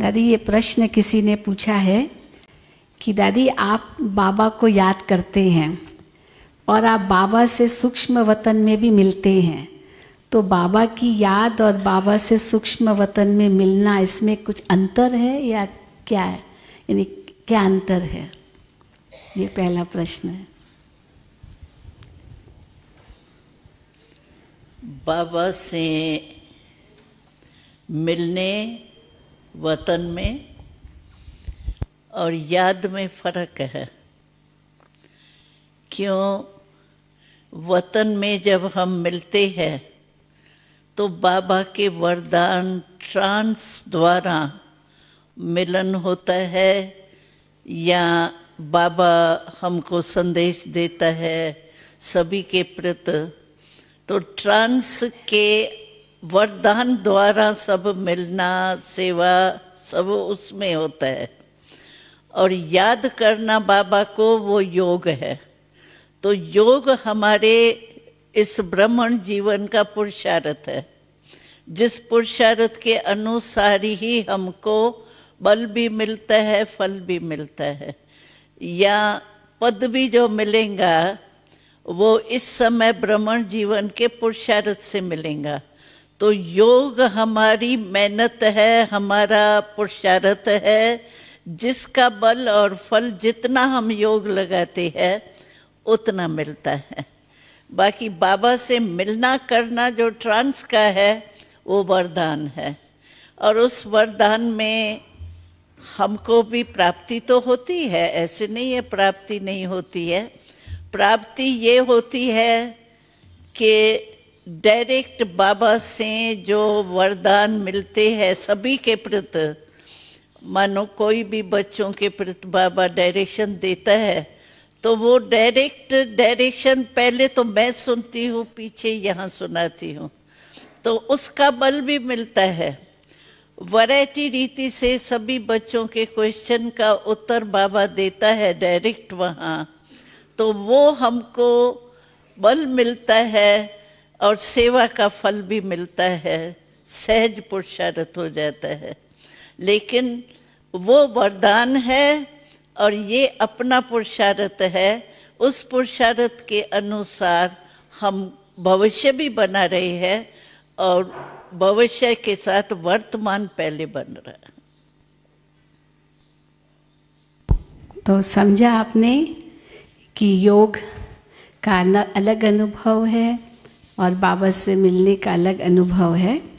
दादी ये प्रश्न किसी ने पूछा है कि दादी आप बाबा को याद करते हैं और आप बाबा से सूक्ष्म वतन में भी मिलते हैं तो बाबा की याद और बाबा से सूक्ष्म वतन में मिलना इसमें कुछ अंतर है या क्या है यानी क्या अंतर है ये पहला प्रश्न है बाबा से मिलने वतन में और याद में फ़र्क है क्यों वतन में जब हम मिलते हैं तो बाबा के वरदान ट्रांस द्वारा मिलन होता है या बाबा हमको संदेश देता है सभी के प्रति तो ट्रांस के वरदान द्वारा सब मिलना सेवा सब उसमें होता है और याद करना बाबा को वो योग है तो योग हमारे इस ब्राह्मण जीवन का पुरुषार्थ है जिस पुरुषार्थ के अनुसार ही हमको बल भी मिलता है फल भी मिलता है या पद भी जो मिलेगा वो इस समय ब्राह्मण जीवन के पुरुषार्थ से मिलेगा तो योग हमारी मेहनत है हमारा पुरुषार्थ है जिसका बल और फल जितना हम योग लगाते हैं उतना मिलता है बाकी बाबा से मिलना करना जो ट्रांस का है वो वरदान है और उस वरदान में हमको भी प्राप्ति तो होती है ऐसे नहीं है प्राप्ति नहीं होती है प्राप्ति ये होती है कि डायरेक्ट बाबा से जो वरदान मिलते हैं सभी के प्रति मानो कोई भी बच्चों के प्रति बाबा डायरेक्शन देता है तो वो डायरेक्ट डायरेक्शन पहले तो मैं सुनती हूँ पीछे यहाँ सुनाती हूँ तो उसका बल भी मिलता है वैरायटी रीति से सभी बच्चों के क्वेश्चन का उत्तर बाबा देता है डायरेक्ट वहाँ तो वो हमको बल मिलता है और सेवा का फल भी मिलता है सहज पुरुषार्थ हो जाता है लेकिन वो वरदान है और ये अपना पुरुषार्थ है उस पुरुषार्थ के अनुसार हम भविष्य भी बना रहे हैं और भविष्य के साथ वर्तमान पहले बन रहा है तो समझा आपने कि योग का अलग अनुभव है और बाबा से मिलने का अलग अनुभव है